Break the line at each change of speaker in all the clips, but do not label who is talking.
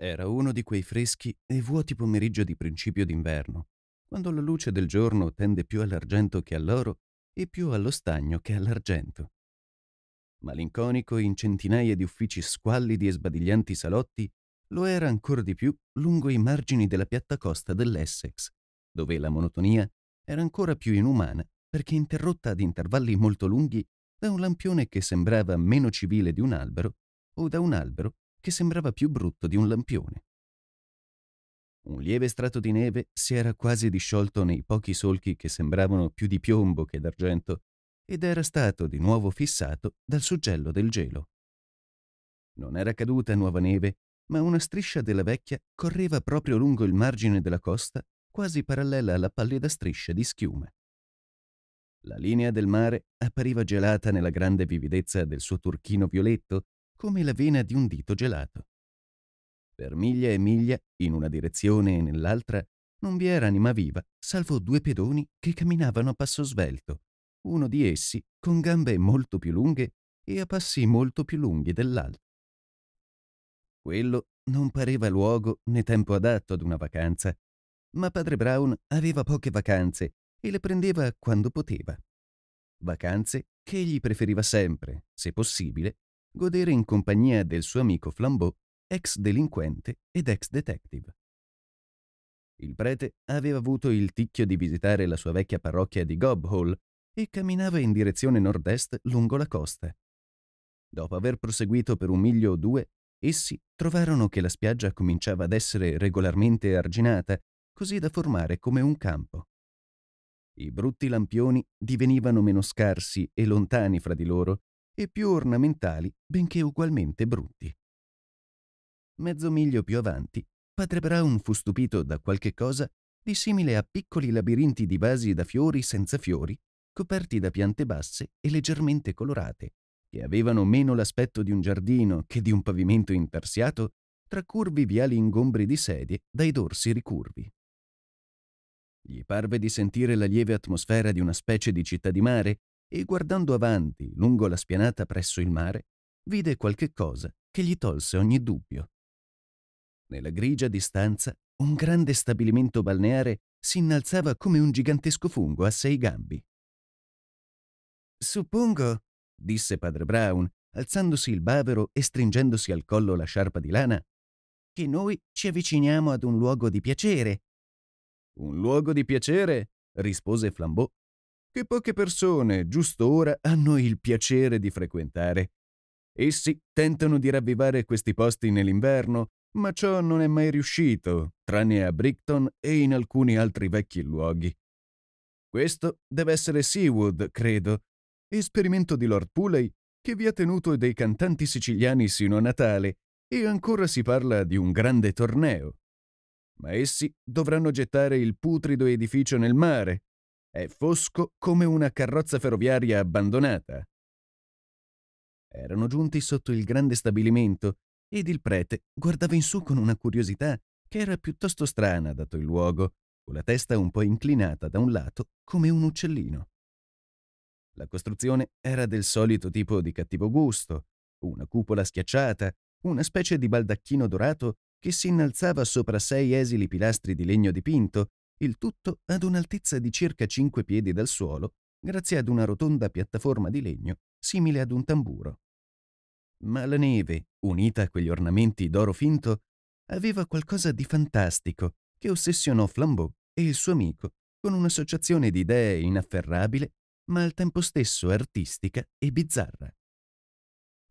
Era uno di quei freschi e vuoti pomeriggio di principio d'inverno, quando la luce del giorno tende più all'argento che all'oro e più allo stagno che all'argento. Malinconico in centinaia di uffici squallidi e sbadiglianti salotti, lo era ancora di più lungo i margini della piatta costa dell'Essex, dove la monotonia era ancora più inumana perché interrotta ad intervalli molto lunghi da un lampione che sembrava meno civile di un albero o da un albero che sembrava più brutto di un lampione. Un lieve strato di neve si era quasi disciolto nei pochi solchi che sembravano più di piombo che d'argento ed era stato di nuovo fissato dal suggello del gelo. Non era caduta nuova neve, ma una striscia della vecchia correva proprio lungo il margine della costa, quasi parallela alla pallida striscia di schiuma. La linea del mare appariva gelata nella grande vividezza del suo turchino violetto come la vena di un dito gelato. Per miglia e miglia, in una direzione e nell'altra, non vi era anima viva, salvo due pedoni che camminavano a passo svelto, uno di essi con gambe molto più lunghe e a passi molto più lunghi dell'altro. Quello non pareva luogo né tempo adatto ad una vacanza, ma padre Brown aveva poche vacanze e le prendeva quando poteva. Vacanze che egli preferiva sempre, se possibile, godere in compagnia del suo amico Flambeau, ex delinquente ed ex detective. Il prete aveva avuto il ticchio di visitare la sua vecchia parrocchia di Gobhall e camminava in direzione nord-est lungo la costa. Dopo aver proseguito per un miglio o due, essi trovarono che la spiaggia cominciava ad essere regolarmente arginata, così da formare come un campo. I brutti lampioni divenivano meno scarsi e lontani fra di loro e più ornamentali, benché ugualmente brutti. Mezzo miglio più avanti, padre Brown fu stupito da qualche cosa di simile a piccoli labirinti di vasi da fiori senza fiori, coperti da piante basse e leggermente colorate, che avevano meno l'aspetto di un giardino che di un pavimento intarsiato tra curvi viali ingombri di sedie dai dorsi ricurvi. Gli parve di sentire la lieve atmosfera di una specie di città di mare e guardando avanti, lungo la spianata presso il mare, vide qualche cosa che gli tolse ogni dubbio. Nella grigia distanza, un grande stabilimento balneare si innalzava come un gigantesco fungo a sei gambi. Suppongo, disse padre Brown, alzandosi il bavero e stringendosi al collo la sciarpa di lana, che noi ci avviciniamo ad un luogo di piacere. Un luogo di piacere? rispose Flambeau, che poche persone, giusto ora, hanno il piacere di frequentare. Essi tentano di ravvivare questi posti nell'inverno, ma ciò non è mai riuscito, tranne a Brickton e in alcuni altri vecchi luoghi. Questo deve essere Seawood, credo, esperimento di Lord Puley che vi ha tenuto dei cantanti siciliani sino a Natale e ancora si parla di un grande torneo. Ma essi dovranno gettare il putrido edificio nel mare, è fosco come una carrozza ferroviaria abbandonata. Erano giunti sotto il grande stabilimento ed il prete guardava in su con una curiosità che era piuttosto strana dato il luogo, con la testa un po' inclinata da un lato come un uccellino. La costruzione era del solito tipo di cattivo gusto, una cupola schiacciata, una specie di baldacchino dorato che si innalzava sopra sei esili pilastri di legno dipinto il tutto ad un'altezza di circa cinque piedi dal suolo, grazie ad una rotonda piattaforma di legno simile ad un tamburo. Ma la neve, unita a quegli ornamenti d'oro finto, aveva qualcosa di fantastico che ossessionò Flambeau e il suo amico con un'associazione di idee inafferrabile, ma al tempo stesso artistica e bizzarra.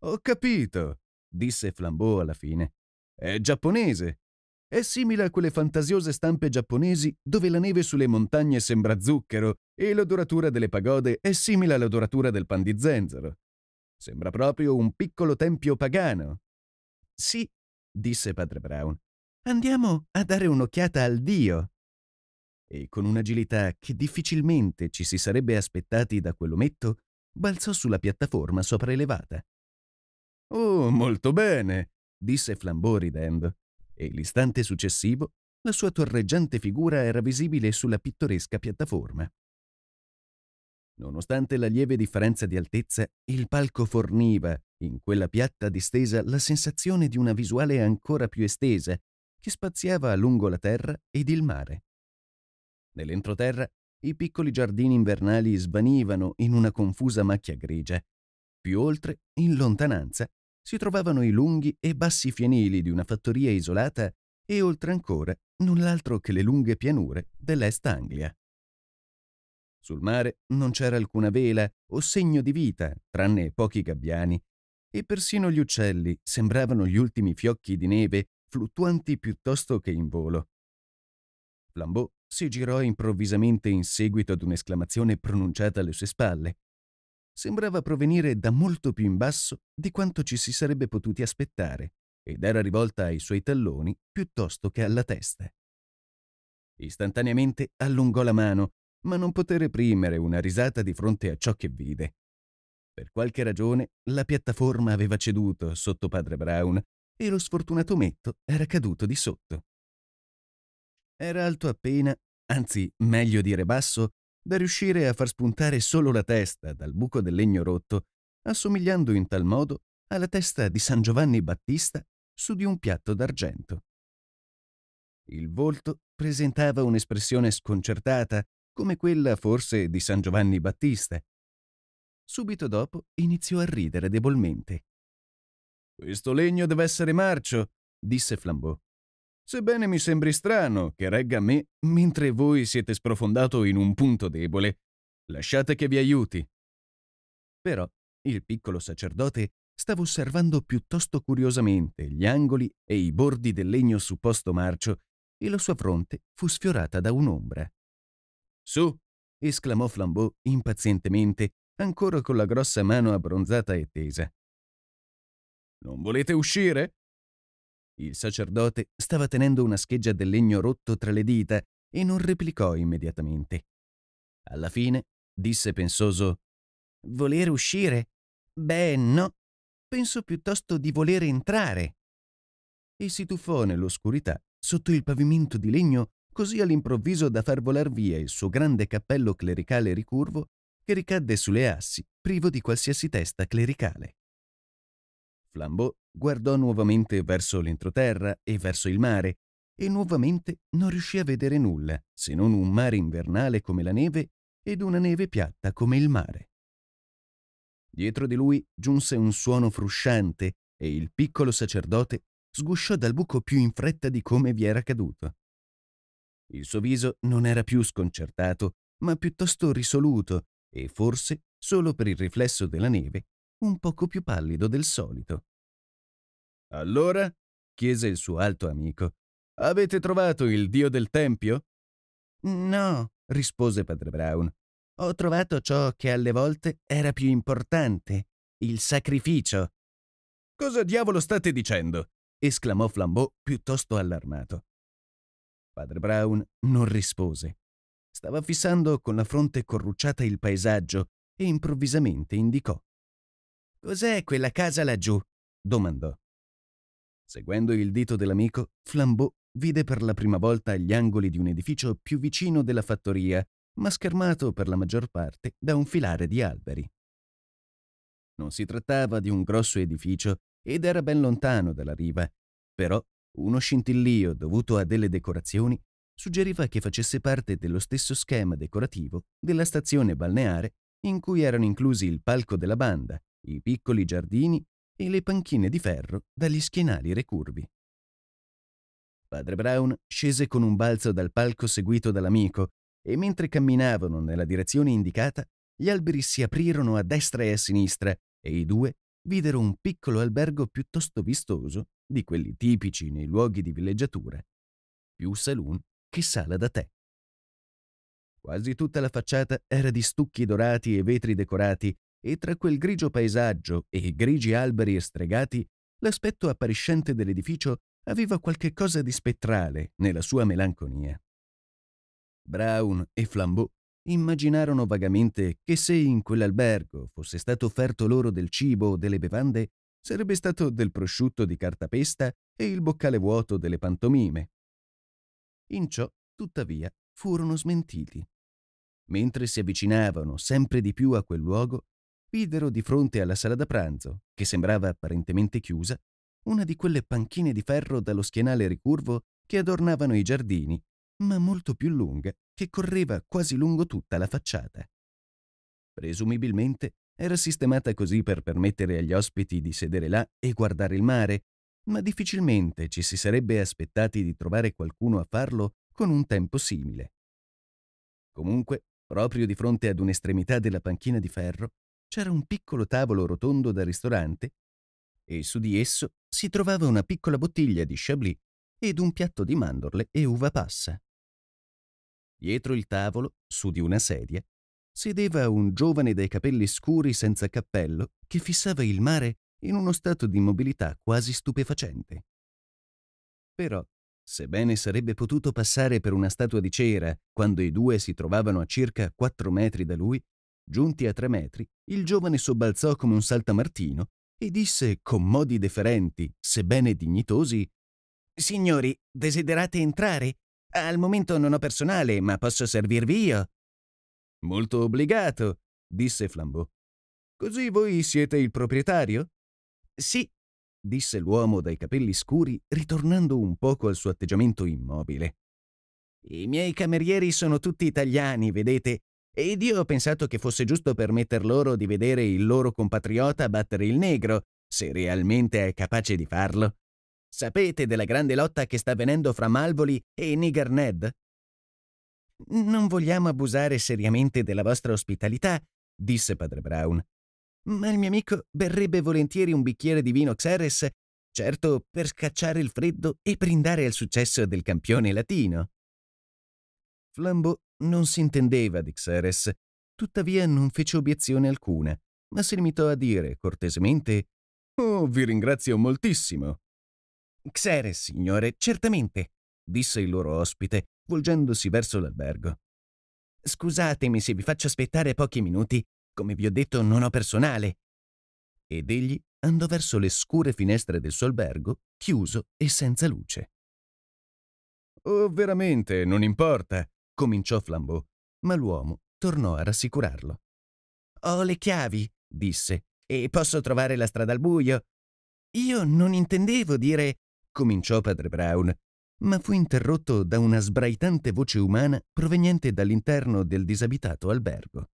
Ho capito, disse Flambeau alla fine. È giapponese. È simile a quelle fantasiose stampe giapponesi dove la neve sulle montagne sembra zucchero e l'odoratura delle pagode è simile all'odoratura del pan di zenzero. Sembra proprio un piccolo tempio pagano. Sì, disse padre Brown, andiamo a dare un'occhiata al Dio. E con un'agilità che difficilmente ci si sarebbe aspettati da quell'ometto, balzò sulla piattaforma sopraelevata. Oh, molto bene, disse Flambeau ridendo e l'istante successivo la sua torreggiante figura era visibile sulla pittoresca piattaforma. Nonostante la lieve differenza di altezza, il palco forniva, in quella piatta distesa, la sensazione di una visuale ancora più estesa, che spaziava lungo la terra ed il mare. Nell'entroterra i piccoli giardini invernali svanivano in una confusa macchia grigia. Più oltre, in lontananza, si trovavano i lunghi e bassi fienili di una fattoria isolata e oltre ancora null'altro che le lunghe pianure dell'Est Anglia. Sul mare non c'era alcuna vela o segno di vita, tranne pochi gabbiani, e persino gli uccelli sembravano gli ultimi fiocchi di neve fluttuanti piuttosto che in volo. Flambeau si girò improvvisamente in seguito ad un'esclamazione pronunciata alle sue spalle sembrava provenire da molto più in basso di quanto ci si sarebbe potuti aspettare ed era rivolta ai suoi talloni piuttosto che alla testa. Istantaneamente allungò la mano, ma non poté reprimere una risata di fronte a ciò che vide. Per qualche ragione la piattaforma aveva ceduto sotto padre Brown e lo sfortunato metto era caduto di sotto. Era alto appena, anzi meglio dire basso, da riuscire a far spuntare solo la testa dal buco del legno rotto, assomigliando in tal modo alla testa di San Giovanni Battista su di un piatto d'argento. Il volto presentava un'espressione sconcertata, come quella forse di San Giovanni Battista. Subito dopo iniziò a ridere debolmente. Questo legno deve essere marcio, disse Flambeau. Sebbene mi sembri strano che regga me mentre voi siete sprofondato in un punto debole, lasciate che vi aiuti. Però il piccolo sacerdote stava osservando piuttosto curiosamente gli angoli e i bordi del legno supposto marcio e la sua fronte fu sfiorata da un'ombra. Su! esclamò Flambeau impazientemente, ancora con la grossa mano abbronzata e tesa. Non volete uscire? Il sacerdote stava tenendo una scheggia del legno rotto tra le dita e non replicò immediatamente. Alla fine disse pensoso Voler uscire? Beh, no. Penso piuttosto di voler entrare. E si tuffò nell'oscurità sotto il pavimento di legno così all'improvviso da far volar via il suo grande cappello clericale ricurvo che ricadde sulle assi privo di qualsiasi testa clericale. Flambeau guardò nuovamente verso l'entroterra e verso il mare, e nuovamente non riuscì a vedere nulla, se non un mare invernale come la neve ed una neve piatta come il mare. Dietro di lui giunse un suono frusciante e il piccolo sacerdote sgusciò dal buco più in fretta di come vi era caduto. Il suo viso non era più sconcertato, ma piuttosto risoluto e forse, solo per il riflesso della neve, un poco più pallido del solito. Allora chiese il suo alto amico. Avete trovato il dio del tempio? No, rispose padre Brown. Ho trovato ciò che alle volte era più importante, il sacrificio. Cosa diavolo state dicendo? esclamò Flambeau piuttosto allarmato. Padre Brown non rispose. Stava fissando con la fronte corrucciata il paesaggio e improvvisamente indicò. Cos'è quella casa laggiù? domandò. Seguendo il dito dell'amico, Flambeau vide per la prima volta gli angoli di un edificio più vicino della fattoria, ma schermato per la maggior parte da un filare di alberi. Non si trattava di un grosso edificio ed era ben lontano dalla riva, però uno scintillio dovuto a delle decorazioni suggeriva che facesse parte dello stesso schema decorativo della stazione balneare in cui erano inclusi il palco della banda, i piccoli giardini e le panchine di ferro dagli schienali recurvi. Padre Brown scese con un balzo dal palco seguito dall'amico e mentre camminavano nella direzione indicata, gli alberi si aprirono a destra e a sinistra e i due videro un piccolo albergo piuttosto vistoso, di quelli tipici nei luoghi di villeggiatura, più saloon che sala da tè. Quasi tutta la facciata era di stucchi dorati e vetri decorati e tra quel grigio paesaggio e i grigi alberi estregati, l'aspetto appariscente dell'edificio aveva qualche cosa di spettrale nella sua melanconia. Brown e Flambeau immaginarono vagamente che se in quell'albergo fosse stato offerto loro del cibo o delle bevande, sarebbe stato del prosciutto di cartapesta e il boccale vuoto delle pantomime. In ciò, tuttavia, furono smentiti. Mentre si avvicinavano sempre di più a quel luogo, videro di fronte alla sala da pranzo, che sembrava apparentemente chiusa, una di quelle panchine di ferro dallo schienale ricurvo che adornavano i giardini, ma molto più lunga, che correva quasi lungo tutta la facciata. Presumibilmente era sistemata così per permettere agli ospiti di sedere là e guardare il mare, ma difficilmente ci si sarebbe aspettati di trovare qualcuno a farlo con un tempo simile. Comunque, proprio di fronte ad un'estremità della panchina di ferro, c'era un piccolo tavolo rotondo da ristorante e su di esso si trovava una piccola bottiglia di Chablis ed un piatto di mandorle e uva passa. Dietro il tavolo, su di una sedia, sedeva un giovane dai capelli scuri senza cappello che fissava il mare in uno stato di immobilità quasi stupefacente. Però, sebbene sarebbe potuto passare per una statua di cera quando i due si trovavano a circa quattro metri da lui, Giunti a tre metri, il giovane sobbalzò come un saltamartino e disse con modi deferenti, sebbene dignitosi, Signori, desiderate entrare? Al momento non ho personale, ma posso servirvi io. Molto obbligato, disse Flambeau. Così voi siete il proprietario? Sì, disse l'uomo dai capelli scuri, ritornando un poco al suo atteggiamento immobile. I miei camerieri sono tutti italiani, vedete, ed io ho pensato che fosse giusto permetter loro di vedere il loro compatriota battere il negro, se realmente è capace di farlo. Sapete della grande lotta che sta avvenendo fra Malvoli e Nigger Ned? Non vogliamo abusare seriamente della vostra ospitalità, disse padre Brown. Ma il mio amico berrebbe volentieri un bicchiere di vino Xeres, certo per scacciare il freddo e brindare al successo del campione latino. Flambeau non si intendeva di Xeres, tuttavia non fece obiezione alcuna, ma si limitò a dire cortesemente Oh, vi ringrazio moltissimo. Xeres, signore, certamente, disse il loro ospite, volgendosi verso l'albergo. Scusatemi se vi faccio aspettare pochi minuti, come vi ho detto non ho personale. Ed egli andò verso le scure finestre del suo albergo, chiuso e senza luce. Oh, veramente, non importa, cominciò Flambeau, ma l'uomo tornò a rassicurarlo. Ho le chiavi, disse, e posso trovare la strada al buio. Io non intendevo dire, cominciò padre Brown, ma fu interrotto da una sbraitante voce umana proveniente dall'interno del disabitato albergo.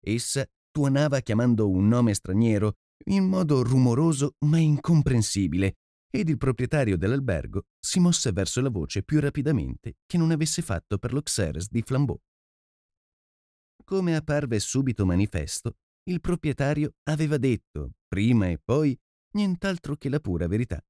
Essa tuonava chiamando un nome straniero in modo rumoroso ma incomprensibile, ed il proprietario dell'albergo si mosse verso la voce più rapidamente che non avesse fatto per lo Xeres di Flambeau. Come apparve subito manifesto, il proprietario aveva detto, prima e poi, nient'altro che la pura verità.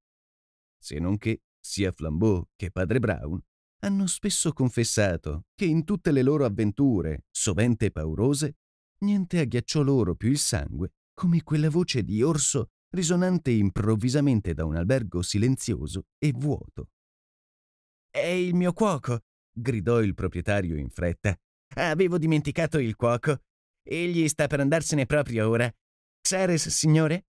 Se non che sia Flambeau che padre Brown hanno spesso confessato che in tutte le loro avventure, sovente paurose, niente agghiacciò loro più il sangue come quella voce di orso risonante improvvisamente da un albergo silenzioso e vuoto. È il mio cuoco! gridò il proprietario in fretta. Avevo dimenticato il cuoco. Egli sta per andarsene proprio ora. Xeres, signore?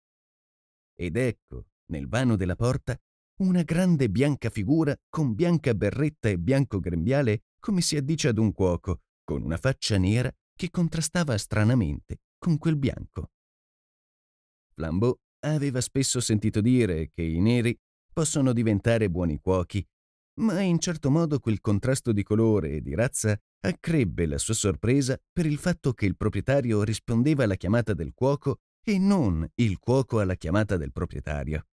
Ed ecco, nel vano della porta, una grande bianca figura con bianca berretta e bianco grembiale, come si addice ad un cuoco, con una faccia nera che contrastava stranamente con quel bianco. Flambeau aveva spesso sentito dire che i neri possono diventare buoni cuochi, ma in certo modo quel contrasto di colore e di razza accrebbe la sua sorpresa per il fatto che il proprietario rispondeva alla chiamata del cuoco e non il cuoco alla chiamata del proprietario.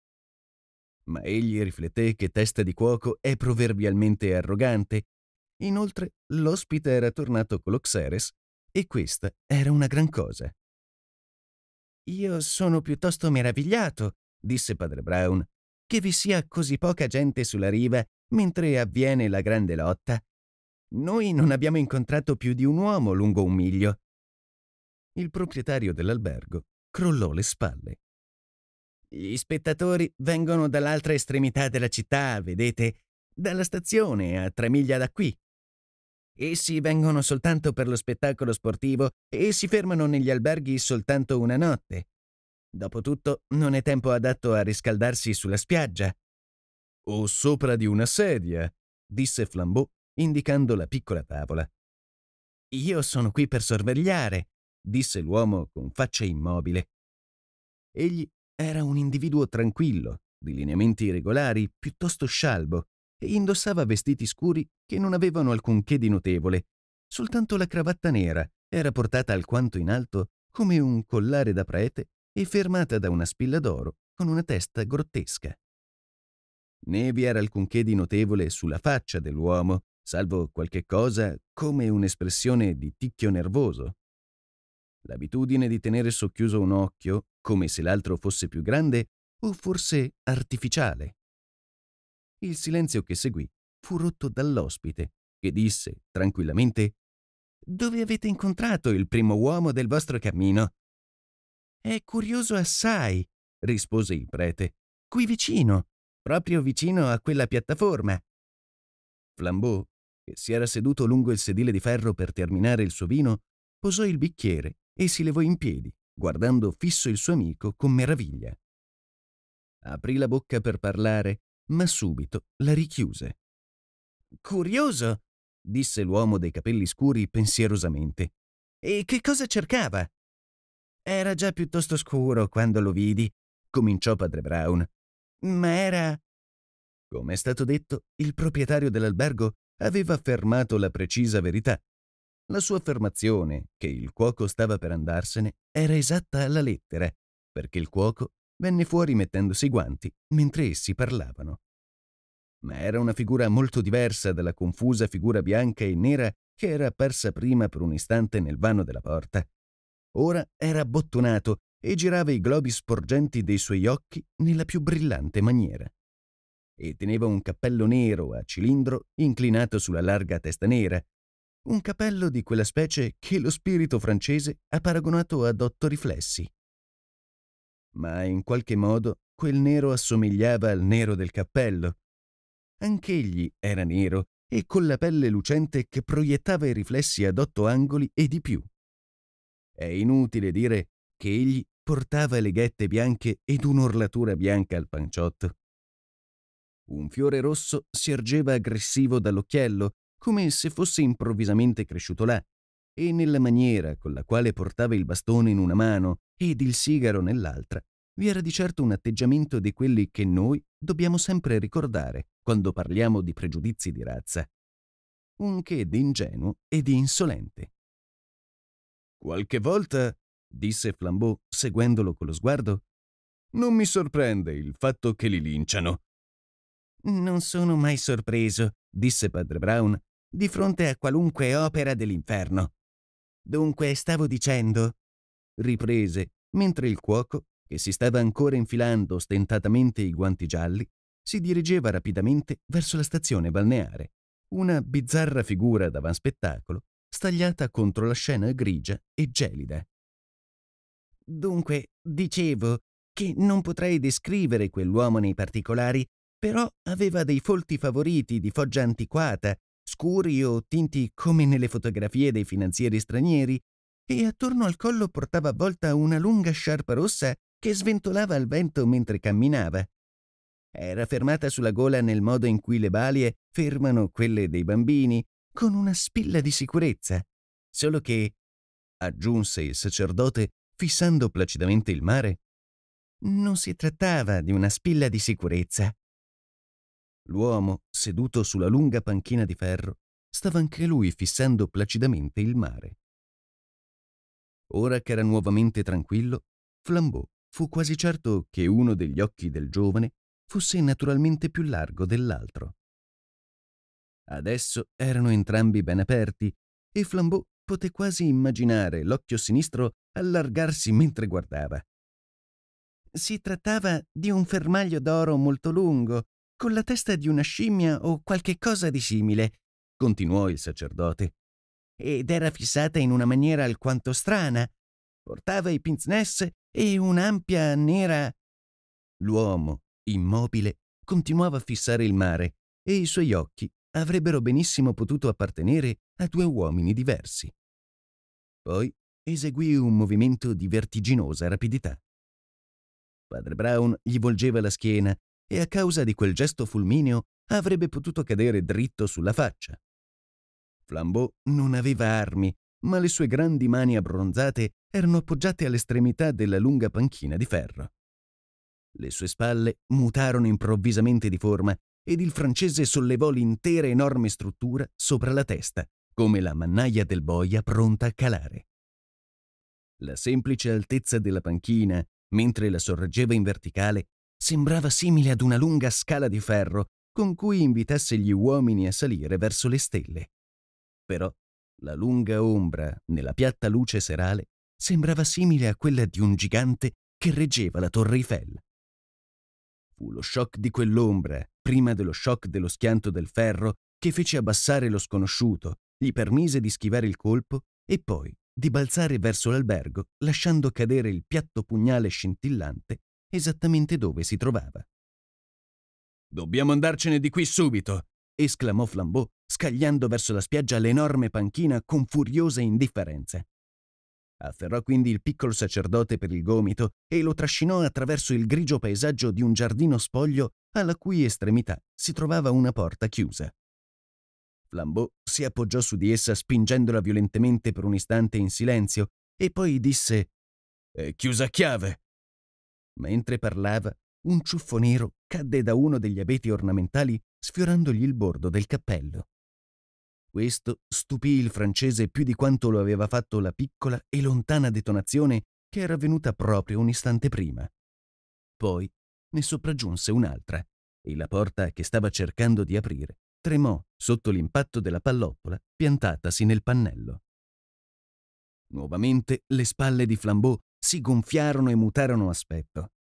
Ma egli rifletté che testa di cuoco è proverbialmente arrogante. Inoltre, l'ospite era tornato con lo Xeres e questa era una gran cosa. Io sono piuttosto meravigliato, disse padre Brown, che vi sia così poca gente sulla riva mentre avviene la grande lotta. Noi non abbiamo incontrato più di un uomo lungo un miglio. Il proprietario dell'albergo crollò le spalle. Gli spettatori vengono dall'altra estremità della città, vedete, dalla stazione a tre miglia da qui. Essi vengono soltanto per lo spettacolo sportivo e si fermano negli alberghi soltanto una notte. Dopotutto non è tempo adatto a riscaldarsi sulla spiaggia. O sopra di una sedia, disse Flambeau, indicando la piccola tavola. Io sono qui per sorvegliare, disse l'uomo con faccia immobile. Egli era un individuo tranquillo, di lineamenti regolari, piuttosto scialbo, e indossava vestiti scuri che non avevano alcunché di notevole. Soltanto la cravatta nera era portata alquanto in alto come un collare da prete e fermata da una spilla d'oro con una testa grottesca. Né vi era alcunché di notevole sulla faccia dell'uomo, salvo qualche cosa come un'espressione di ticchio nervoso. L'abitudine di tenere socchiuso un occhio, come se l'altro fosse più grande o forse artificiale. Il silenzio che seguì fu rotto dall'ospite, che disse tranquillamente Dove avete incontrato il primo uomo del vostro cammino? È curioso assai, rispose il prete. Qui vicino, proprio vicino a quella piattaforma. Flambeau, che si era seduto lungo il sedile di ferro per terminare il suo vino, posò il bicchiere e si levò in piedi, guardando fisso il suo amico con meraviglia. Aprì la bocca per parlare, ma subito la richiuse. Curioso, disse l'uomo dei capelli scuri pensierosamente. E che cosa cercava? Era già piuttosto scuro quando lo vidi, cominciò padre Brown. Ma era... Come è stato detto, il proprietario dell'albergo aveva affermato la precisa verità. La sua affermazione, che il cuoco stava per andarsene, era esatta alla lettera, perché il cuoco venne fuori mettendosi i guanti mentre essi parlavano. Ma era una figura molto diversa dalla confusa figura bianca e nera che era apparsa prima per un istante nel vano della porta. Ora era bottonato e girava i globi sporgenti dei suoi occhi nella più brillante maniera. E teneva un cappello nero a cilindro inclinato sulla larga testa nera, un cappello di quella specie che lo spirito francese ha paragonato ad otto riflessi ma in qualche modo quel nero assomigliava al nero del cappello. Anch'egli era nero e con la pelle lucente che proiettava i riflessi ad otto angoli e di più. È inutile dire che egli portava le ghette bianche ed un'orlatura bianca al panciotto. Un fiore rosso si ergeva aggressivo dall'occhiello, come se fosse improvvisamente cresciuto là, e nella maniera con la quale portava il bastone in una mano ed il sigaro nell'altra, vi era di certo un atteggiamento di quelli che noi dobbiamo sempre ricordare quando parliamo di pregiudizi di razza. Un che di ingenuo e di insolente. Qualche volta, disse Flambeau, seguendolo con lo sguardo, non mi sorprende il fatto che li linciano. Non sono mai sorpreso, disse padre Brown, di fronte a qualunque opera dell'inferno. Dunque, stavo dicendo, riprese, mentre il cuoco, che si stava ancora infilando ostentatamente i guanti gialli, si dirigeva rapidamente verso la stazione balneare, una bizzarra figura spettacolo, stagliata contro la scena grigia e gelida. Dunque, dicevo che non potrei descrivere quell'uomo nei particolari, però aveva dei folti favoriti di foggia antiquata scuri o tinti come nelle fotografie dei finanzieri stranieri, e attorno al collo portava avvolta una lunga sciarpa rossa che sventolava al vento mentre camminava. Era fermata sulla gola nel modo in cui le balie fermano quelle dei bambini, con una spilla di sicurezza. Solo che, aggiunse il sacerdote, fissando placidamente il mare, non si trattava di una spilla di sicurezza, L'uomo, seduto sulla lunga panchina di ferro, stava anche lui fissando placidamente il mare. Ora che era nuovamente tranquillo, Flambeau fu quasi certo che uno degli occhi del giovane fosse naturalmente più largo dell'altro. Adesso erano entrambi ben aperti e Flambeau poté quasi immaginare l'occhio sinistro allargarsi mentre guardava. Si trattava di un fermaglio d'oro molto lungo, con la testa di una scimmia o qualche cosa di simile, continuò il sacerdote, ed era fissata in una maniera alquanto strana. Portava i pinzness e un'ampia nera. L'uomo, immobile, continuava a fissare il mare e i suoi occhi avrebbero benissimo potuto appartenere a due uomini diversi. Poi eseguì un movimento di vertiginosa rapidità. Padre Brown gli volgeva la schiena e a causa di quel gesto fulmineo avrebbe potuto cadere dritto sulla faccia. Flambeau non aveva armi, ma le sue grandi mani abbronzate erano appoggiate all'estremità della lunga panchina di ferro. Le sue spalle mutarono improvvisamente di forma ed il francese sollevò l'intera enorme struttura sopra la testa, come la mannaia del boia pronta a calare. La semplice altezza della panchina, mentre la sorreggeva in verticale, sembrava simile ad una lunga scala di ferro con cui invitasse gli uomini a salire verso le stelle. Però la lunga ombra, nella piatta luce serale, sembrava simile a quella di un gigante che reggeva la torre Eiffel. Fu lo shock di quell'ombra, prima dello shock dello schianto del ferro, che fece abbassare lo sconosciuto, gli permise di schivare il colpo e poi di balzare verso l'albergo, lasciando cadere il piatto pugnale scintillante esattamente dove si trovava. Dobbiamo andarcene di qui subito! esclamò Flambeau, scagliando verso la spiaggia l'enorme panchina con furiosa indifferenza. Afferrò quindi il piccolo sacerdote per il gomito e lo trascinò attraverso il grigio paesaggio di un giardino spoglio alla cui estremità si trovava una porta chiusa. Flambeau si appoggiò su di essa spingendola violentemente per un istante in silenzio e poi disse È chiusa a chiave. Mentre parlava, un ciuffo nero cadde da uno degli abeti ornamentali sfiorandogli il bordo del cappello. Questo stupì il francese più di quanto lo aveva fatto la piccola e lontana detonazione che era venuta proprio un istante prima. Poi ne sopraggiunse un'altra e la porta che stava cercando di aprire tremò sotto l'impatto della pallottola piantatasi nel pannello. Nuovamente le spalle di Flambeau si gonfiarono e mutarono aspetto.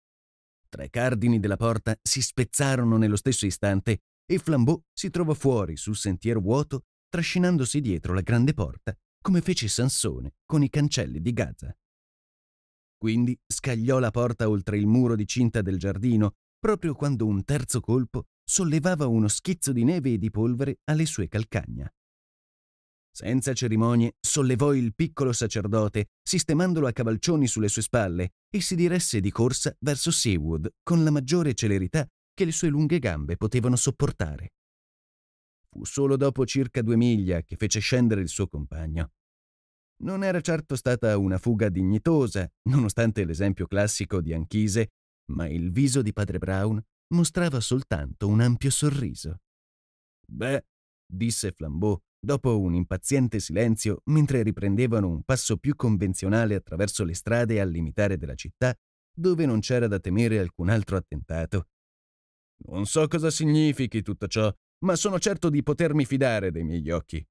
Tre cardini della porta si spezzarono nello stesso istante e Flambeau si trovò fuori sul sentiero vuoto, trascinandosi dietro la grande porta, come fece Sansone con i cancelli di Gaza. Quindi scagliò la porta oltre il muro di cinta del giardino, proprio quando un terzo colpo sollevava uno schizzo di neve e di polvere alle sue calcagna. Senza cerimonie, sollevò il piccolo sacerdote, sistemandolo a cavalcioni sulle sue spalle, e si diresse di corsa verso Seawood con la maggiore celerità che le sue lunghe gambe potevano sopportare. Fu solo dopo circa due miglia che fece scendere il suo compagno. Non era certo stata una fuga dignitosa, nonostante l'esempio classico di Anchise, ma il viso di padre Brown mostrava soltanto un ampio sorriso. Beh, disse Flambeau, Dopo un impaziente silenzio, mentre riprendevano un passo più convenzionale attraverso le strade al limitare della città, dove non c'era da temere alcun altro attentato. Non so cosa significhi tutto ciò, ma sono certo di potermi fidare dei miei occhi.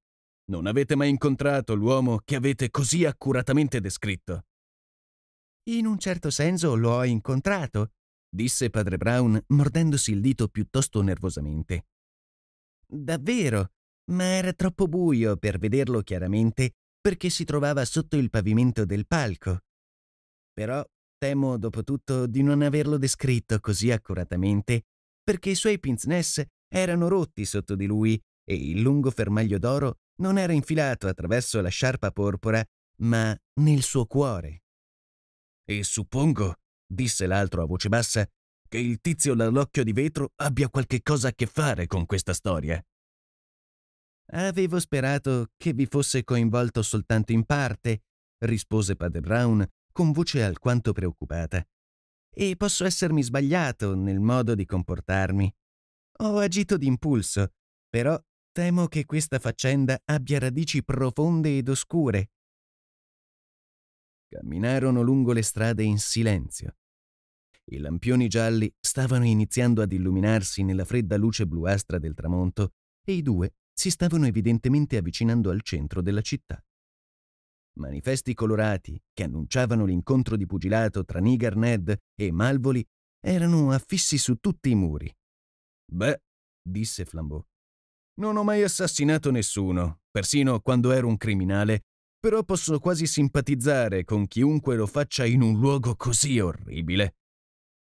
Non avete mai incontrato l'uomo che avete così accuratamente descritto. In un certo senso lo ho incontrato, disse padre Brown, mordendosi il dito piuttosto nervosamente. Davvero, ma era troppo buio per vederlo chiaramente perché si trovava sotto il pavimento del palco. Però temo, dopo tutto, di non averlo descritto così accuratamente, perché i suoi pince-nez erano rotti sotto di lui e il lungo fermaglio d'oro non era infilato attraverso la sciarpa porpora, ma nel suo cuore. E suppongo, disse l'altro a voce bassa, che il tizio dall'occhio di vetro abbia qualche cosa a che fare con questa storia. Avevo sperato che vi fosse coinvolto soltanto in parte, rispose Padre Brown con voce alquanto preoccupata. E posso essermi sbagliato nel modo di comportarmi. Ho agito d'impulso, però temo che questa faccenda abbia radici profonde ed oscure. Camminarono lungo le strade in silenzio. I lampioni gialli stavano iniziando ad illuminarsi nella fredda luce bluastra del tramonto e i due si stavano evidentemente avvicinando al centro della città. Manifesti colorati che annunciavano l'incontro di pugilato tra Nigar Ned e Malvoli erano affissi su tutti i muri. Beh, disse Flambeau, non ho mai assassinato nessuno, persino quando ero un criminale, però posso quasi simpatizzare con chiunque lo faccia in un luogo così orribile.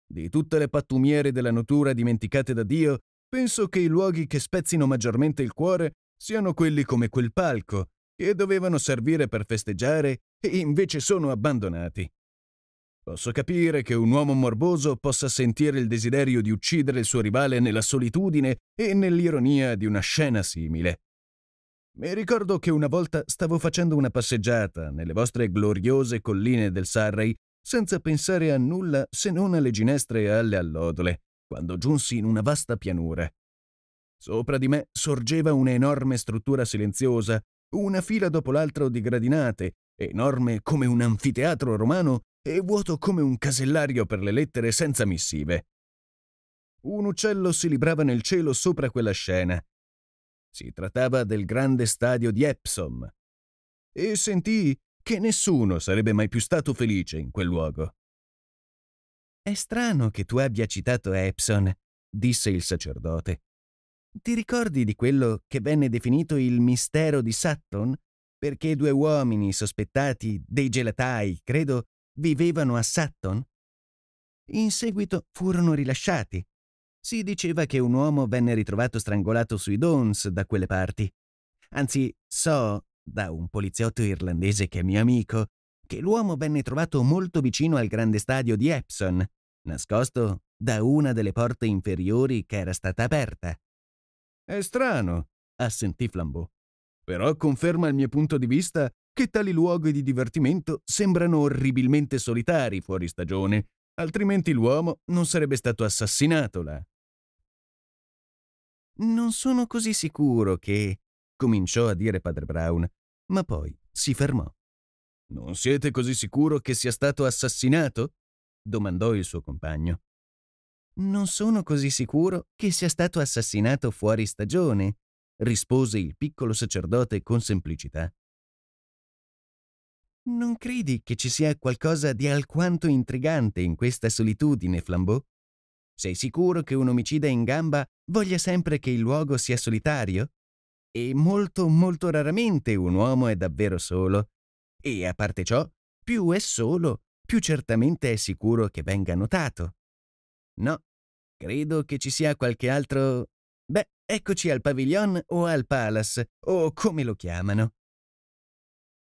Di tutte le pattumiere della natura dimenticate da Dio, Penso che i luoghi che spezzino maggiormente il cuore siano quelli come quel palco, che dovevano servire per festeggiare e invece sono abbandonati. Posso capire che un uomo morboso possa sentire il desiderio di uccidere il suo rivale nella solitudine e nell'ironia di una scena simile. Mi ricordo che una volta stavo facendo una passeggiata nelle vostre gloriose colline del Sarrei senza pensare a nulla se non alle ginestre e alle allodole quando giunsi in una vasta pianura. Sopra di me sorgeva un'enorme struttura silenziosa, una fila dopo l'altra di gradinate, enorme come un anfiteatro romano e vuoto come un casellario per le lettere senza missive. Un uccello si librava nel cielo sopra quella scena. Si trattava del grande stadio di Epsom. E sentii che nessuno sarebbe mai più stato felice in quel luogo. È strano che tu abbia citato Epson, disse il sacerdote. Ti ricordi di quello che venne definito il mistero di Sutton? Perché due uomini sospettati dei gelatai, credo, vivevano a Sutton? In seguito furono rilasciati. Si diceva che un uomo venne ritrovato strangolato sui Dons da quelle parti. Anzi, so, da un poliziotto irlandese che è mio amico, che l'uomo venne trovato molto vicino al grande stadio di Epson, nascosto da una delle porte inferiori che era stata aperta. È strano, assentì Flambeau. Però conferma il mio punto di vista che tali luoghi di divertimento sembrano orribilmente solitari fuori stagione, altrimenti l'uomo non sarebbe stato assassinato là. Non sono così sicuro che... cominciò a dire padre Brown, ma poi si fermò. Non siete così sicuro che sia stato assassinato? domandò il suo compagno. Non sono così sicuro che sia stato assassinato fuori stagione, rispose il piccolo sacerdote con semplicità. Non credi che ci sia qualcosa di alquanto intrigante in questa solitudine, Flambeau? Sei sicuro che un omicida in gamba voglia sempre che il luogo sia solitario? E molto, molto raramente un uomo è davvero solo. E a parte ciò, più è solo, più certamente è sicuro che venga notato. No, credo che ci sia qualche altro... Beh, eccoci al pavilion o al palace, o come lo chiamano.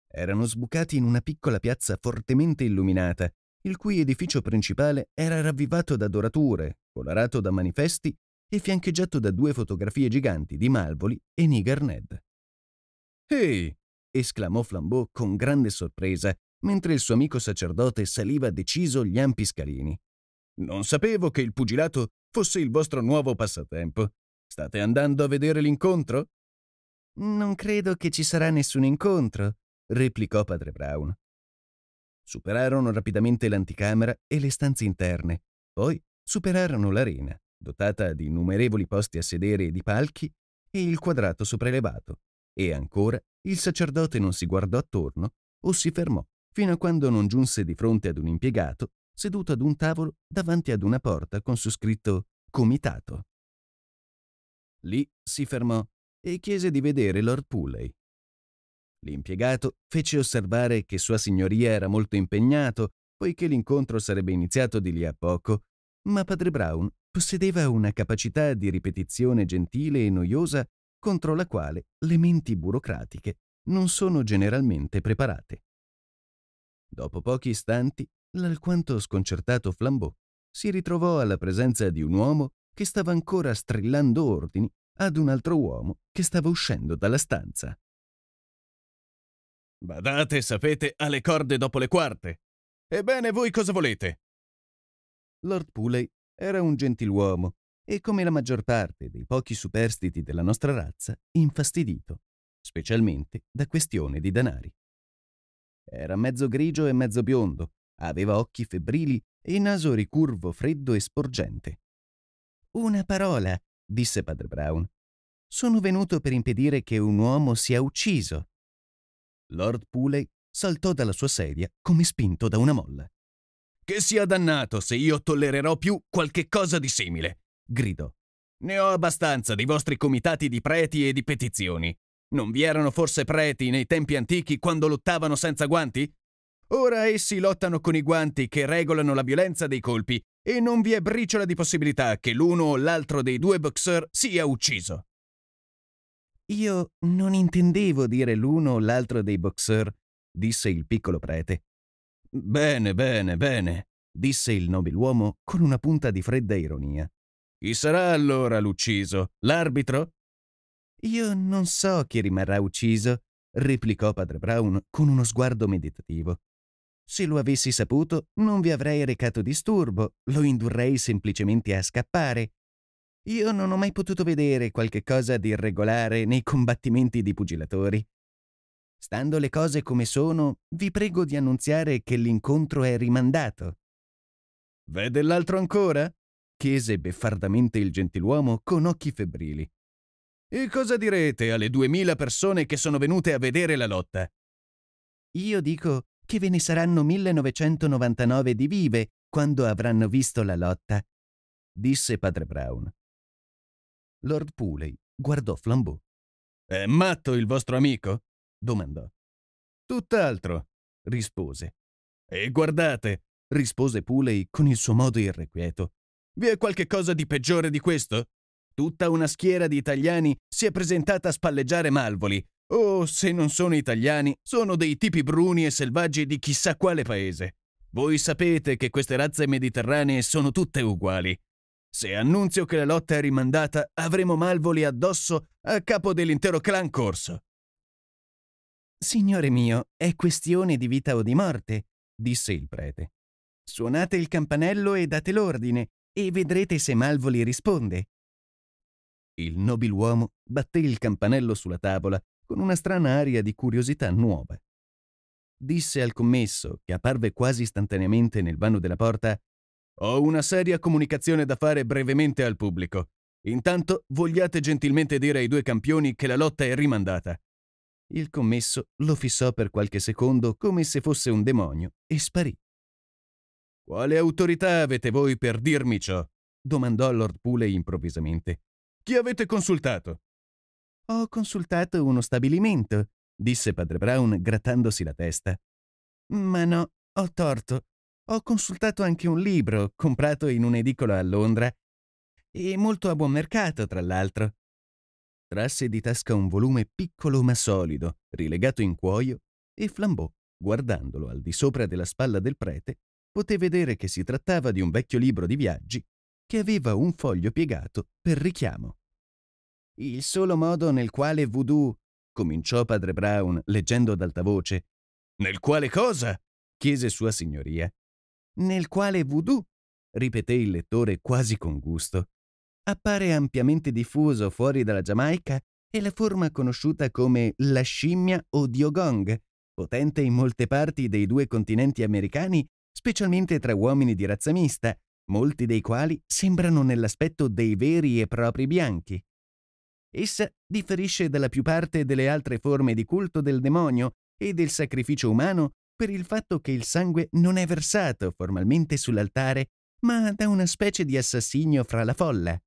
Erano sbucati in una piccola piazza fortemente illuminata, il cui edificio principale era ravvivato da dorature, colorato da manifesti e fiancheggiato da due fotografie giganti di Malvoli e Niger Ned. Ehi! esclamò Flambeau con grande sorpresa, mentre il suo amico sacerdote saliva deciso gli ampi scalini. Non sapevo che il pugilato fosse il vostro nuovo passatempo. State andando a vedere l'incontro? Non credo che ci sarà nessun incontro, replicò padre Brown. Superarono rapidamente l'anticamera e le stanze interne, poi superarono l'arena, dotata di innumerevoli posti a sedere e di palchi, e il quadrato sopraelevato, e ancora il sacerdote non si guardò attorno o si fermò fino a quando non giunse di fronte ad un impiegato seduto ad un tavolo davanti ad una porta con su scritto Comitato. Lì si fermò e chiese di vedere Lord Pulley. L'impiegato fece osservare che Sua Signoria era molto impegnato, poiché l'incontro sarebbe iniziato di lì a poco, ma Padre Brown possedeva una capacità di ripetizione gentile e noiosa contro la quale le menti burocratiche non sono generalmente preparate. Dopo pochi istanti, l'alquanto sconcertato Flambeau si ritrovò alla presenza di un uomo che stava ancora strillando ordini ad un altro uomo che stava uscendo dalla stanza. Badate, sapete, alle corde dopo le quarte. Ebbene, voi cosa volete? Lord Pooley era un gentiluomo e, come la maggior parte dei pochi superstiti della nostra razza, infastidito, specialmente da questione di denari. Era mezzo grigio e mezzo biondo, aveva occhi febbrili e naso ricurvo freddo e sporgente. Una parola, disse padre Brown. Sono venuto per impedire che un uomo sia ucciso. Lord Pooley saltò dalla sua sedia come spinto da una molla. Che sia dannato se io tollererò più qualche cosa di simile, gridò. Ne ho abbastanza dei vostri comitati di preti e di petizioni. Non vi erano forse preti nei tempi antichi quando lottavano senza guanti? Ora essi lottano con i guanti che regolano la violenza dei colpi e non vi è briciola di possibilità che l'uno o l'altro dei due boxer sia ucciso. Io non intendevo dire l'uno o l'altro dei boxer, disse il piccolo prete. Bene, bene, bene, disse il nobiluomo con una punta di fredda ironia. Chi sarà allora l'ucciso? L'arbitro? Io non so chi rimarrà ucciso, replicò padre Brown con uno sguardo meditativo. Se lo avessi saputo, non vi avrei recato disturbo, lo indurrei semplicemente a scappare. Io non ho mai potuto vedere qualche cosa di irregolare nei combattimenti di pugilatori. Stando le cose come sono, vi prego di annunziare che l'incontro è rimandato. Vede l'altro ancora? chiese beffardamente il gentiluomo con occhi febbrili. E cosa direte alle duemila persone che sono venute a vedere la lotta? Io dico che ve ne saranno 1999 di vive quando avranno visto la lotta, disse padre Brown. Lord Pooley guardò Flambeau. È matto il vostro amico? domandò. Tutt'altro, rispose. E guardate, rispose Pooley con il suo modo irrequieto. Vi è qualche cosa di peggiore di questo? Tutta una schiera di italiani si è presentata a spalleggiare Malvoli. Oh, se non sono italiani, sono dei tipi bruni e selvaggi di chissà quale paese. Voi sapete che queste razze mediterranee sono tutte uguali. Se annunzio che la lotta è rimandata, avremo Malvoli addosso a capo dell'intero clan corso. Signore mio, è questione di vita o di morte, disse il prete. Suonate il campanello e date l'ordine, e vedrete se Malvoli risponde. Il nobiluomo batté il campanello sulla tavola con una strana aria di curiosità nuova. Disse al commesso, che apparve quasi istantaneamente nel vano della porta, Ho una seria comunicazione da fare brevemente al pubblico. Intanto vogliate gentilmente dire ai due campioni che la lotta è rimandata. Il commesso lo fissò per qualche secondo come se fosse un demonio e sparì. Quale autorità avete voi per dirmi ciò? domandò Lord Puley improvvisamente. Chi avete consultato? Ho consultato uno stabilimento, disse padre Brown grattandosi la testa. Ma no, ho torto. Ho consultato anche un libro comprato in un'edicola a Londra. E molto a buon mercato, tra l'altro. Trasse di tasca un volume piccolo ma solido, rilegato in cuoio, e flambò, guardandolo al di sopra della spalla del prete, poté vedere che si trattava di un vecchio libro di viaggi che aveva un foglio piegato per richiamo. Il solo modo nel quale Voodoo, cominciò padre Brown leggendo ad alta voce, nel quale cosa? chiese sua signoria. Nel quale Voodoo, ripeté il lettore quasi con gusto, appare ampiamente diffuso fuori dalla Giamaica e la forma conosciuta come la scimmia o diogong, potente in molte parti dei due continenti americani, specialmente tra uomini di razza mista, molti dei quali sembrano nell'aspetto dei veri e propri bianchi. Essa differisce dalla più parte delle altre forme di culto del demonio e del sacrificio umano per il fatto che il sangue non è versato formalmente sull'altare, ma da una specie di assassino fra la folla.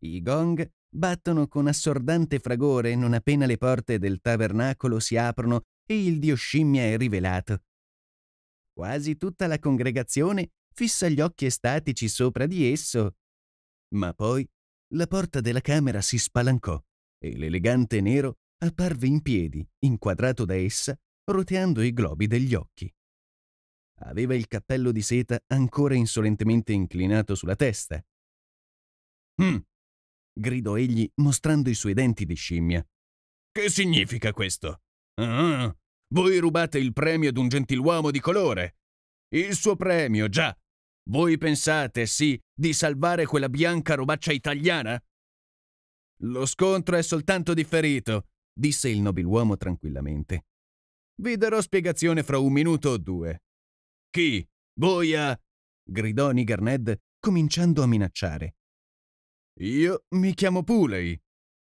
I gong battono con assordante fragore non appena le porte del tabernacolo si aprono e il dio scimmia è rivelato. Quasi tutta la congregazione fissa gli occhi estatici sopra di esso. Ma poi la porta della camera si spalancò e l'elegante nero apparve in piedi, inquadrato da essa, roteando i globi degli occhi. Aveva il cappello di seta ancora insolentemente inclinato sulla testa. Hm, gridò egli mostrando i suoi denti di scimmia. Che significa questo? Ah, voi rubate il premio ad un gentiluomo di colore. Il suo premio, già, voi pensate, sì, di salvare quella bianca robaccia italiana? Lo scontro è soltanto differito, disse il nobiluomo tranquillamente. Vi darò spiegazione fra un minuto o due. Chi? Boia! gridò Nigarned, cominciando a minacciare. Io mi chiamo Pulei,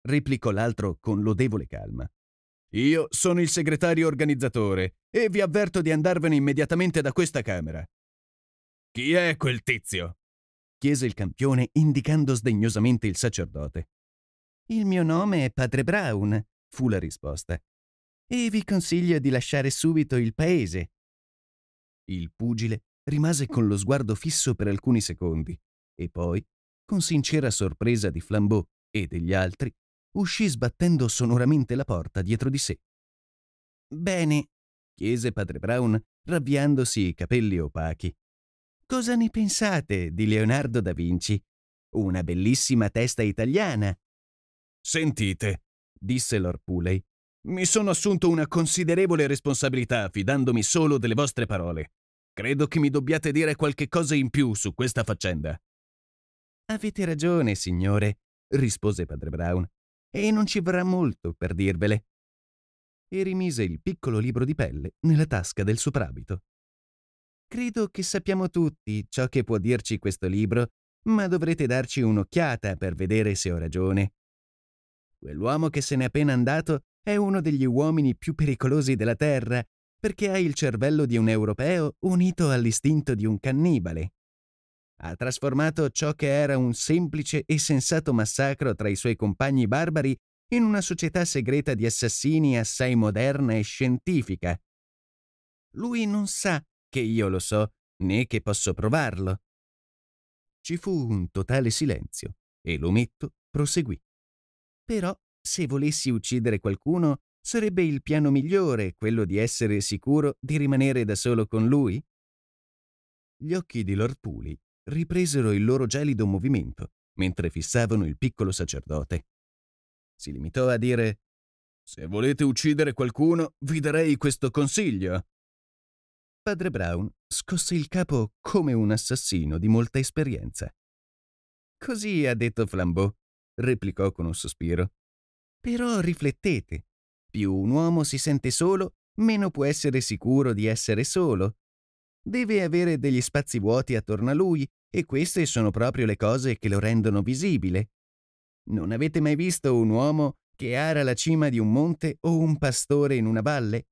replicò l'altro con lodevole calma. Io sono il segretario organizzatore e vi avverto di andarvene immediatamente da questa Camera. Chi è quel tizio? chiese il campione indicando sdegnosamente il sacerdote. Il mio nome è Padre Brown, fu la risposta, e vi consiglio di lasciare subito il paese. Il pugile rimase con lo sguardo fisso per alcuni secondi e poi, con sincera sorpresa di Flambeau e degli altri, uscì sbattendo sonoramente la porta dietro di sé. Bene, chiese padre Brown, ravviandosi i capelli opachi Cosa ne pensate di Leonardo da Vinci? Una bellissima testa italiana. Sentite, disse Lord Puley, mi sono assunto una considerevole responsabilità fidandomi solo delle vostre parole. Credo che mi dobbiate dire qualche cosa in più su questa faccenda. Avete ragione, signore, rispose padre Brown, e non ci vorrà molto per dirvele. E rimise il piccolo libro di pelle nella tasca del soprabito. Credo che sappiamo tutti ciò che può dirci questo libro, ma dovrete darci un'occhiata per vedere se ho ragione. Quell'uomo che se n'è appena andato è uno degli uomini più pericolosi della Terra, perché ha il cervello di un europeo unito all'istinto di un cannibale. Ha trasformato ciò che era un semplice e sensato massacro tra i suoi compagni barbari in una società segreta di assassini assai moderna e scientifica. Lui non sa che io lo so, né che posso provarlo. Ci fu un totale silenzio e l'ometto proseguì. Però, se volessi uccidere qualcuno, sarebbe il piano migliore quello di essere sicuro di rimanere da solo con lui? Gli occhi di Lord Puli ripresero il loro gelido movimento mentre fissavano il piccolo sacerdote. Si limitò a dire: Se volete uccidere qualcuno, vi darei questo consiglio. Padre Brown scosse il capo come un assassino di molta esperienza. Così ha detto Flambeau, replicò con un sospiro. Però riflettete, più un uomo si sente solo, meno può essere sicuro di essere solo. Deve avere degli spazi vuoti attorno a lui e queste sono proprio le cose che lo rendono visibile. Non avete mai visto un uomo che ara la cima di un monte o un pastore in una valle?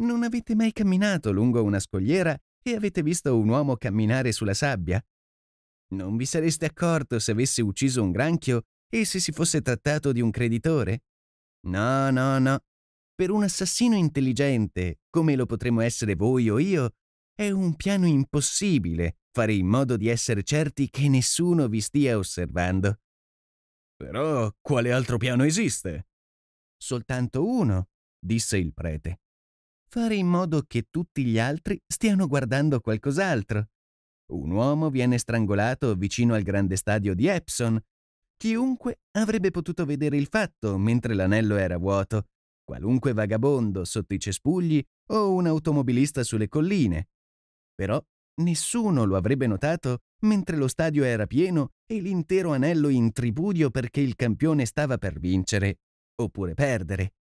Non avete mai camminato lungo una scogliera e avete visto un uomo camminare sulla sabbia? Non vi sareste accorto se avesse ucciso un granchio e se si fosse trattato di un creditore? No, no, no. Per un assassino intelligente, come lo potremmo essere voi o io, è un piano impossibile fare in modo di essere certi che nessuno vi stia osservando. Però quale altro piano esiste? Soltanto uno, disse il prete fare in modo che tutti gli altri stiano guardando qualcos'altro. Un uomo viene strangolato vicino al grande stadio di Epson. Chiunque avrebbe potuto vedere il fatto mentre l'anello era vuoto, qualunque vagabondo sotto i cespugli o un automobilista sulle colline. Però nessuno lo avrebbe notato mentre lo stadio era pieno e l'intero anello in tripudio perché il campione stava per vincere oppure perdere.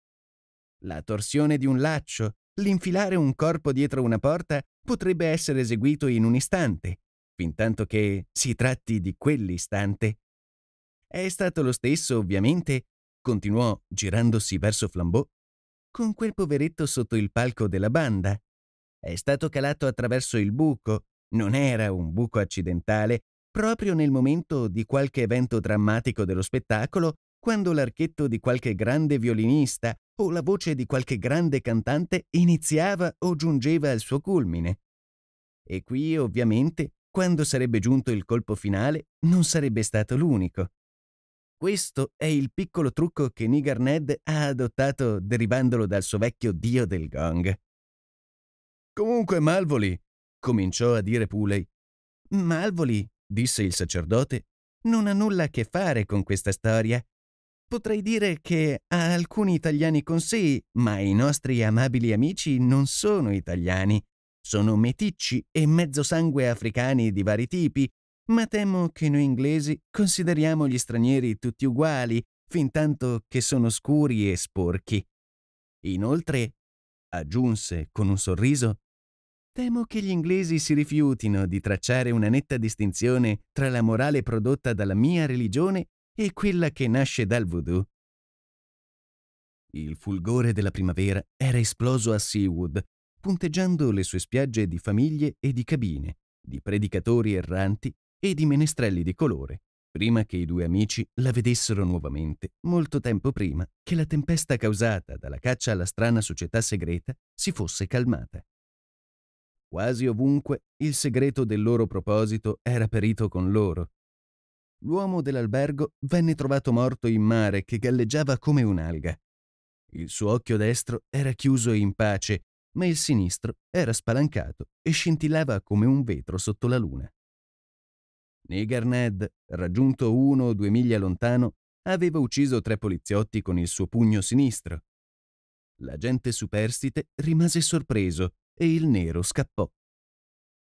La torsione di un laccio, l'infilare un corpo dietro una porta potrebbe essere eseguito in un istante, fintanto che si tratti di quell'istante. È stato lo stesso, ovviamente, continuò girandosi verso Flambeau, con quel poveretto sotto il palco della banda. È stato calato attraverso il buco, non era un buco accidentale, proprio nel momento di qualche evento drammatico dello spettacolo quando l'archetto di qualche grande violinista o la voce di qualche grande cantante iniziava o giungeva al suo culmine. E qui, ovviamente, quando sarebbe giunto il colpo finale, non sarebbe stato l'unico. Questo è il piccolo trucco che Nigar Ned ha adottato derivandolo dal suo vecchio dio del gong. Comunque, Malvoli, cominciò a dire Pulei. Malvoli, disse il sacerdote, non ha nulla a che fare con questa storia Potrei dire che ha alcuni italiani con sé, ma i nostri amabili amici non sono italiani. Sono meticci e mezzo sangue africani di vari tipi, ma temo che noi inglesi consideriamo gli stranieri tutti uguali, fin tanto che sono scuri e sporchi. Inoltre, aggiunse con un sorriso, temo che gli inglesi si rifiutino di tracciare una netta distinzione tra la morale prodotta dalla mia religione e quella che nasce dal voodoo. Il fulgore della primavera era esploso a Seawood, punteggiando le sue spiagge di famiglie e di cabine, di predicatori erranti e di menestrelli di colore, prima che i due amici la vedessero nuovamente, molto tempo prima che la tempesta causata dalla caccia alla strana società segreta si fosse calmata. Quasi ovunque il segreto del loro proposito era perito con loro, l'uomo dell'albergo venne trovato morto in mare che galleggiava come un'alga. Il suo occhio destro era chiuso in pace, ma il sinistro era spalancato e scintillava come un vetro sotto la luna. Niger Ned, raggiunto uno o due miglia lontano, aveva ucciso tre poliziotti con il suo pugno sinistro. L'agente superstite rimase sorpreso e il nero scappò.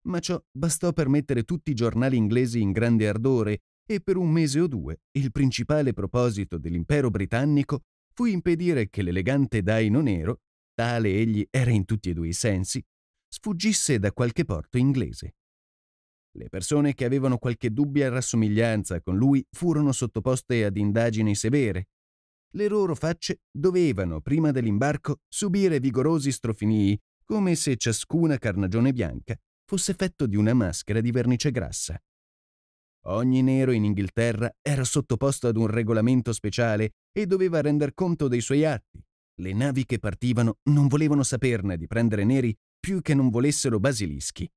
Ma ciò bastò per mettere tutti i giornali inglesi in grande ardore e per un mese o due il principale proposito dell'impero britannico fu impedire che l'elegante daino nero, tale egli era in tutti e due i sensi, sfuggisse da qualche porto inglese. Le persone che avevano qualche dubbia rassomiglianza con lui furono sottoposte ad indagini severe. Le loro facce dovevano, prima dell'imbarco, subire vigorosi strofinii, come se ciascuna carnagione bianca fosse effetto di una maschera di vernice grassa. Ogni nero in Inghilterra era sottoposto ad un regolamento speciale e doveva render conto dei suoi atti. Le navi che partivano non volevano saperne di prendere neri più che non volessero basilischi,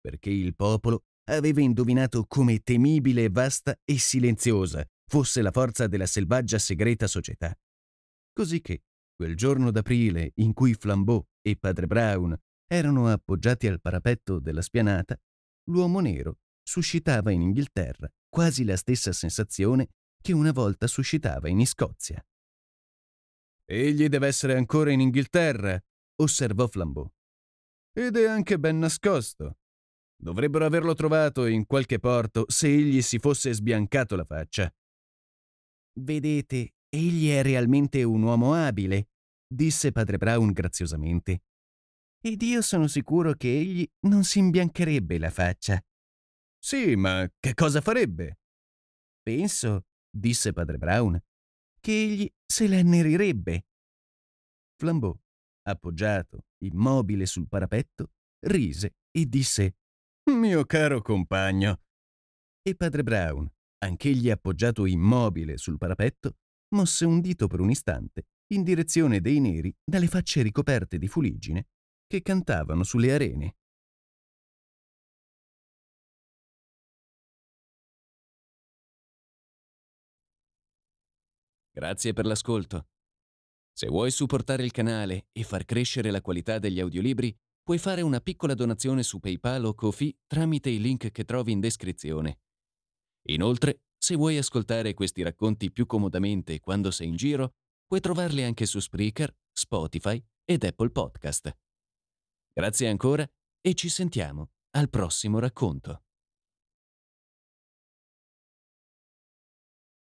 perché il popolo aveva indovinato come temibile, vasta e silenziosa fosse la forza della selvaggia segreta società. Cosicché, quel giorno d'aprile in cui Flambeau e Padre Brown erano appoggiati al parapetto della spianata, l'uomo nero suscitava in Inghilterra quasi la stessa sensazione che una volta suscitava in Scozia. Egli deve essere ancora in Inghilterra, osservò Flambeau. Ed è anche ben nascosto. Dovrebbero averlo trovato in qualche porto se egli si fosse sbiancato la faccia. Vedete, egli è realmente un uomo abile, disse padre Brown graziosamente. Ed io sono sicuro che egli non si imbiancherebbe la faccia sì, ma che cosa farebbe? Penso, disse padre Brown, che egli se la annerirebbe. Flambeau, appoggiato, immobile sul parapetto, rise e disse Mio caro compagno. E padre Brown, anch'egli appoggiato immobile sul parapetto, mosse un dito per un istante in direzione dei neri dalle facce ricoperte di fuligine che cantavano sulle arene. Grazie per l'ascolto. Se vuoi supportare il canale e far crescere la qualità degli audiolibri, puoi fare una piccola donazione su PayPal o Kofi tramite i link che trovi in descrizione. Inoltre, se vuoi ascoltare questi racconti più comodamente quando sei in giro, puoi trovarli anche su Spreaker, Spotify ed Apple Podcast. Grazie ancora e ci sentiamo al prossimo racconto.